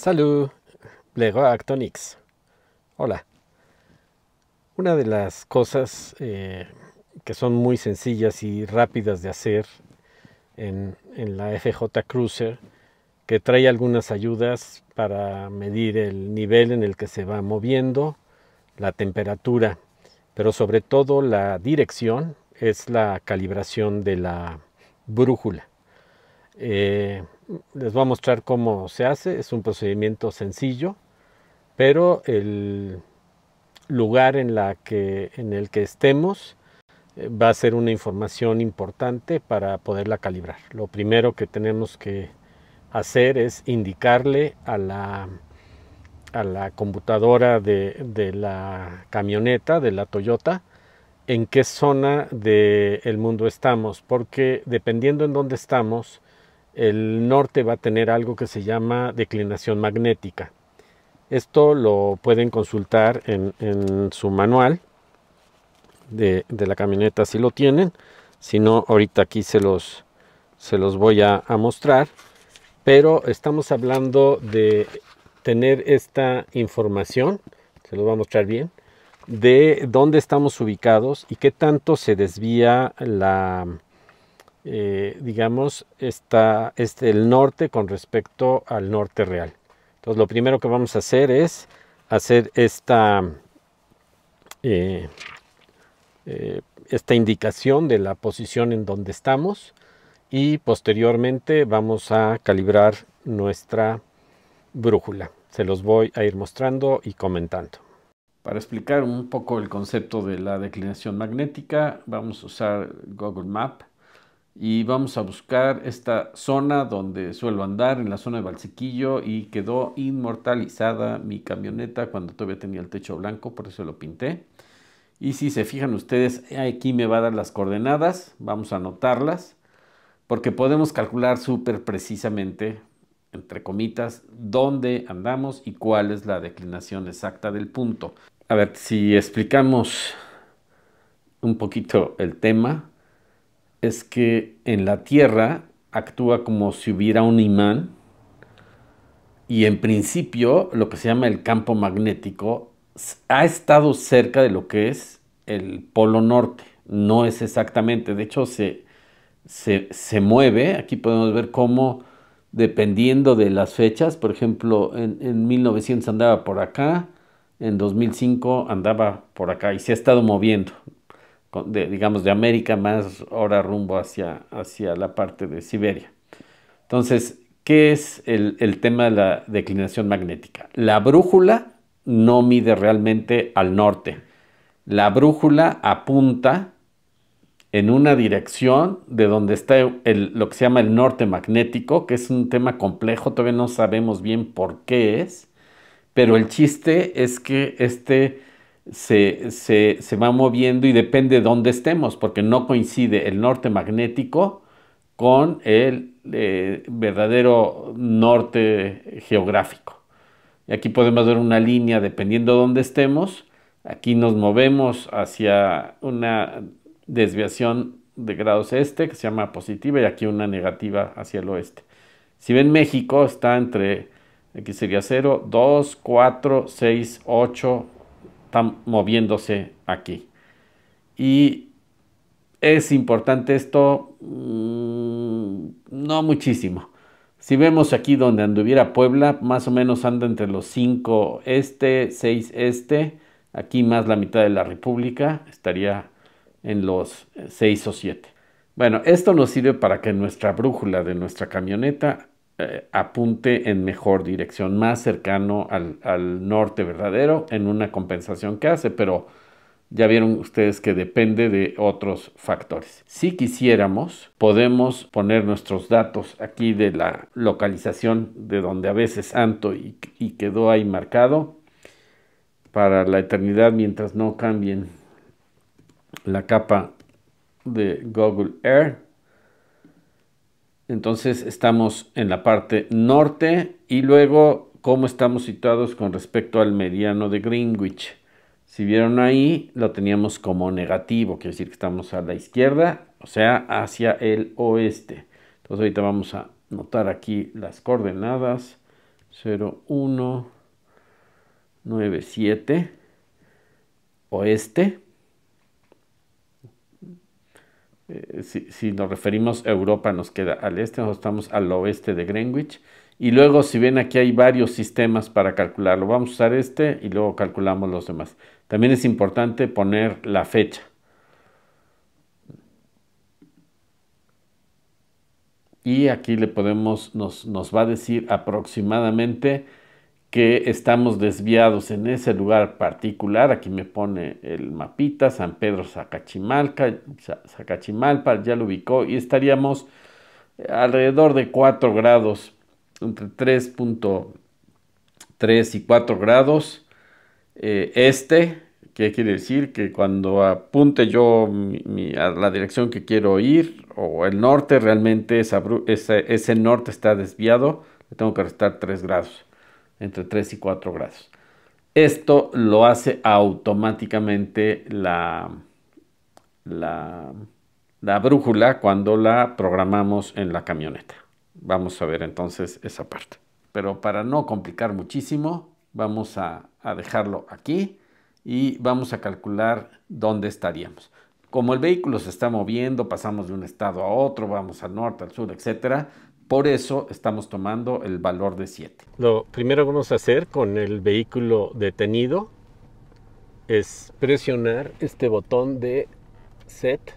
Salud, Lego Actonix. Hola. Una de las cosas eh, que son muy sencillas y rápidas de hacer en, la FJ Cruiser, que trae algunas ayudas para medir el nivel en el que se va moviendo, la temperatura, pero sobre todo la dirección, es la calibración de la brújula. Eh, les voy a mostrar cómo se hace. Es un procedimiento sencillo, pero el lugar en, el que estemos eh, va a ser una información importante para poderla calibrar. Lo primero que tenemos que hacer es indicarle a la, computadora de, la camioneta, de la Toyota, en qué zona del mundo estamos, porque dependiendo en dónde estamos, el norte va a tener algo que se llama declinación magnética. Esto lo pueden consultar en, su manual de, la camioneta si lo tienen. Si no, ahorita aquí se los, se los voy a, a mostrar. Pero estamos hablando de tener esta información, se los voy a mostrar bien, de dónde estamos ubicados y qué tanto se desvía la, eh, digamos, está este, el norte con respecto al norte real. Entonces, lo primero que vamos a hacer es hacer esta, eh, eh, esta indicación de la posición en donde estamos y posteriormente vamos a calibrar nuestra brújula. Se los voy a ir mostrando y comentando. Para explicar un poco el concepto de la declinación magnética, vamos a usar Google Map y vamos a buscar esta zona donde suelo andar, en la zona de Balsequillo, y quedó inmortalizada mi camioneta cuando todavía tenía el techo blanco, por eso lo pinté. Y si se fijan ustedes, aquí me va a dar las coordenadas, vamos a anotarlas, porque podemos calcular súper precisamente, entre comitas, dónde andamos y cuál es la declinación exacta del punto. A ver, si explicamos un poquito el tema, es que en la Tierra actúa como si hubiera un imán y en principio lo que se llama el campo magnético ha estado cerca de lo que es el polo norte. No es exactamente, de hecho se, se, mueve, aquí podemos ver cómo dependiendo de las fechas, por ejemplo en, en 1900 andaba por acá, en 2005 andaba por acá y se ha estado moviendo digamos, de América más ahora rumbo hacia, hacia la parte de Siberia. Entonces, ¿qué es el, tema de la declinación magnética? La brújula no mide realmente al norte. La brújula apunta en una dirección de donde está lo que se llama el norte magnético, que es un tema complejo, todavía no sabemos bien por qué es, pero el chiste es que este se, va moviendo y depende de dónde estemos, porque no coincide el norte magnético con el eh, verdadero norte geográfico. Y aquí podemos ver una línea dependiendo de dónde estemos. Aquí nos movemos hacia una desviación de grados este, que se llama positiva, y aquí una negativa hacia el oeste. Si ven México, está entre, aquí sería 0, 2, 4, 6, 8, está moviéndose aquí. Y es importante esto, mm, no muchísimo. Si vemos aquí donde anduviera Puebla, más o menos anda entre los 5 este, 6 este, aquí más la mitad de la República estaría en los 6 o 7. Bueno, esto nos sirve para que nuestra brújula de nuestra camioneta eh, apunte en mejor dirección, más cercano al, norte verdadero en una compensación que hace, pero ya vieron ustedes que depende de otros factores. Si quisiéramos, podemos poner nuestros datos aquí de la localización de donde a veces Anto y, y quedó ahí marcado para la eternidad mientras no cambien la capa de Google Earth entonces estamos en la parte norte y luego cómo estamos situados con respecto al mediano de Greenwich. Si vieron ahí, lo teníamos como negativo, quiere decir que estamos a la izquierda, o sea, hacia el oeste. Entonces ahorita vamos a notar aquí las coordenadas 0, 1, 7, oeste eh, si, nos referimos a Europa, nos queda al este, nosotros estamos al oeste de Greenwich. Y luego, si ven aquí, hay varios sistemas para calcularlo. Vamos a usar este y luego calculamos los demás. También es importante poner la fecha. Y aquí le podemos, nos va a decir aproximadamente que estamos desviados en ese lugar particular. Aquí me pone el mapita, San Pedro Zacachimalca, Zacachimalpa, ya lo ubicó, y estaríamos eh, alrededor de 4 grados, entre 3.3 y 4 grados eh, este, que quiere decir que cuando apunte yo a la dirección que quiero ir, o el norte, realmente ese, ese norte está desviado, le tengo que restar 3 grados entre 3 y 4 grados. Esto lo hace automáticamente la, la, brújula cuando la programamos en la camioneta. Vamos a ver entonces esa parte. Pero para no complicar muchísimo, vamos a, a dejarlo aquí y vamos a calcular dónde estaríamos. Como el vehículo se está moviendo, pasamos de un estado a otro, vamos al norte, al sur, etcétera, por eso estamos tomando el valor de 7. Lo primero que vamos a hacer con el vehículo detenido es presionar este botón de set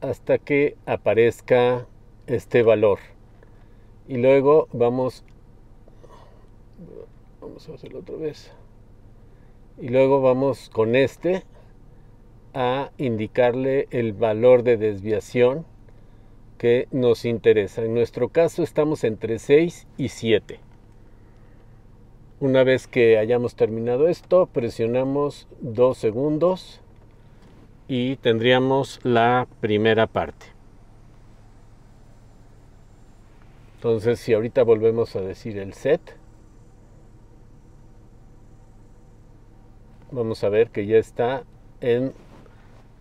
hasta que aparezca este valor. Y luego vamos vamos a hacerlo otra vez. Y luego vamos con este a indicarle el valor de desviación que nos interesa. En nuestro caso estamos entre 6 y 7. Una vez que hayamos terminado esto, presionamos 2 segundos y tendríamos la primera parte. Entonces, si ahorita volvemos a decir el set, vamos a ver que ya está en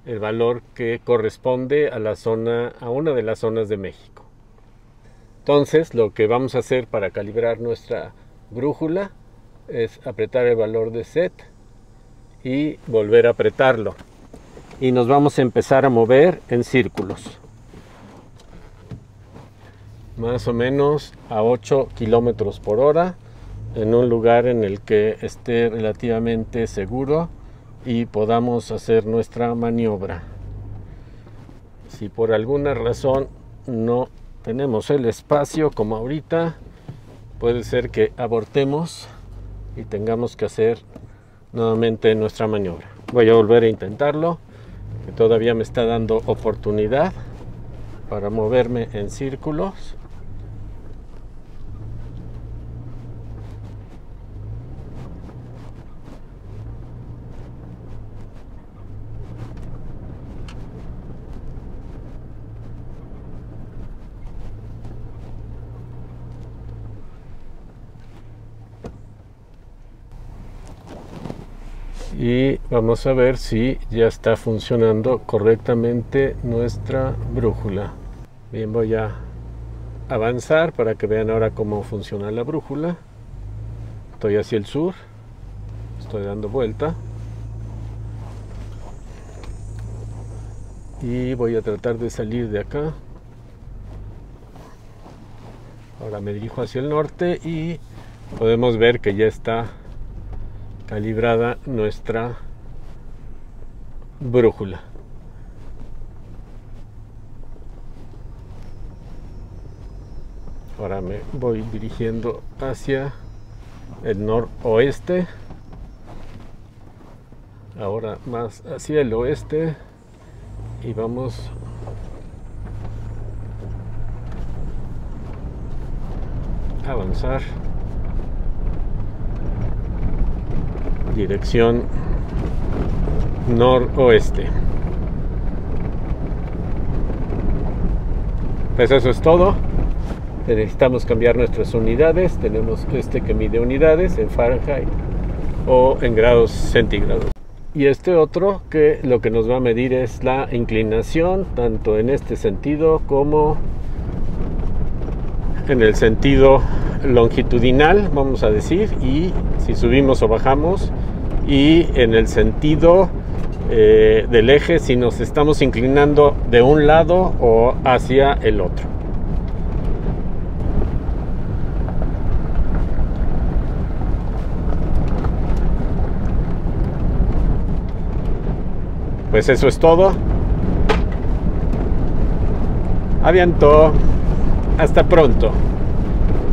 el valor que corresponde a la zona a una de las zonas de México. Entonces, lo que vamos a hacer para calibrar nuestra brújula es apretar el valor de set y volver a apretarlo. Y nos vamos a empezar a mover en círculos. Más o menos a 8 kilómetros por hora en un lugar en el que esté relativamente seguro y podamos hacer nuestra maniobra. Si por alguna razón no tenemos el espacio como ahorita, puede ser que abortemos y tengamos que hacer nuevamente nuestra maniobra. Voy a volver a intentarlo, que todavía me está dando oportunidad para moverme en círculos. y vamos a ver si ya está funcionando correctamente nuestra brújula. Bien, voy a avanzar para que vean ahora cómo funciona la brújula. Estoy hacia el sur, estoy dando vuelta. Y voy a tratar de salir de acá. Ahora me dirijo hacia el norte y podemos ver que ya está calibrada nuestra brújula. Ahora me voy dirigiendo hacia el noroeste. Ahora más hacia el oeste. Y vamos avanzar. dirección noroeste. Pues eso es todo. Necesitamos cambiar nuestras unidades. Tenemos este que mide unidades en Fahrenheit o en grados centígrados. Y este otro que lo que nos va a medir es la inclinación, tanto en este sentido como en el sentido longitudinal, vamos a decir, y si subimos o bajamos y en el sentido eh, del eje si nos estamos inclinando de un lado o hacia el otro. Pues eso es todo. Aviento. Hasta pronto.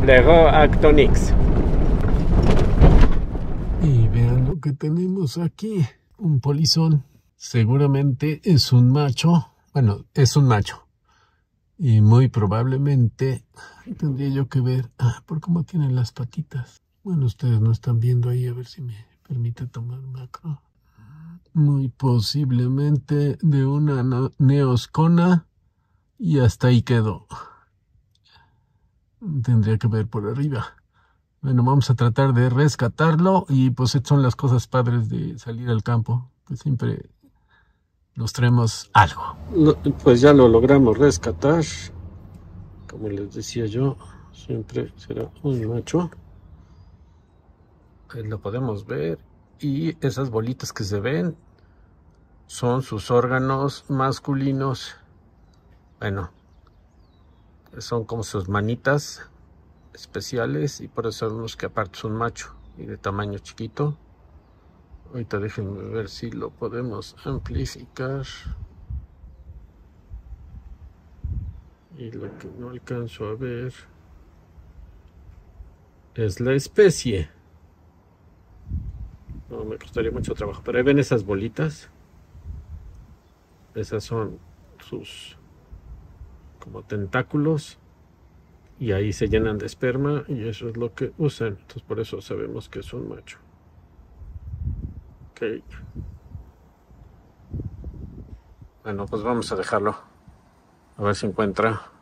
Lego Actonix. que tenemos aquí, un polizón. Seguramente es un macho, bueno, es un macho. Y muy probablemente tendría yo que ver ah, por cómo tienen las patitas. Bueno, ustedes no están viendo ahí, a ver si me permite tomar macro. Muy posiblemente de una neoscona y hasta ahí quedó. Tendría que ver por arriba. Bueno, vamos a tratar de rescatarlo y pues son las cosas padres de salir al campo, que siempre nos traemos algo. pues ya lo logramos rescatar, como les decía yo, siempre será un macho. Pues, lo podemos ver y esas bolitas que se ven son sus órganos masculinos. Bueno, son como sus manitas especiales y por eso algunos que aparte son macho y de tamaño chiquito. Ahorita déjenme ver si lo podemos amplificar. Y lo que no alcanzo a ver es la especie. No me costaría mucho trabajo. Pero ahí ven esas bolitas. Esas son sus como tentáculos y ahí se llenan de esperma y eso es lo que usan. Entonces por eso sabemos que es un macho. Ok. Bueno, pues vamos a dejarlo. A ver si encuentra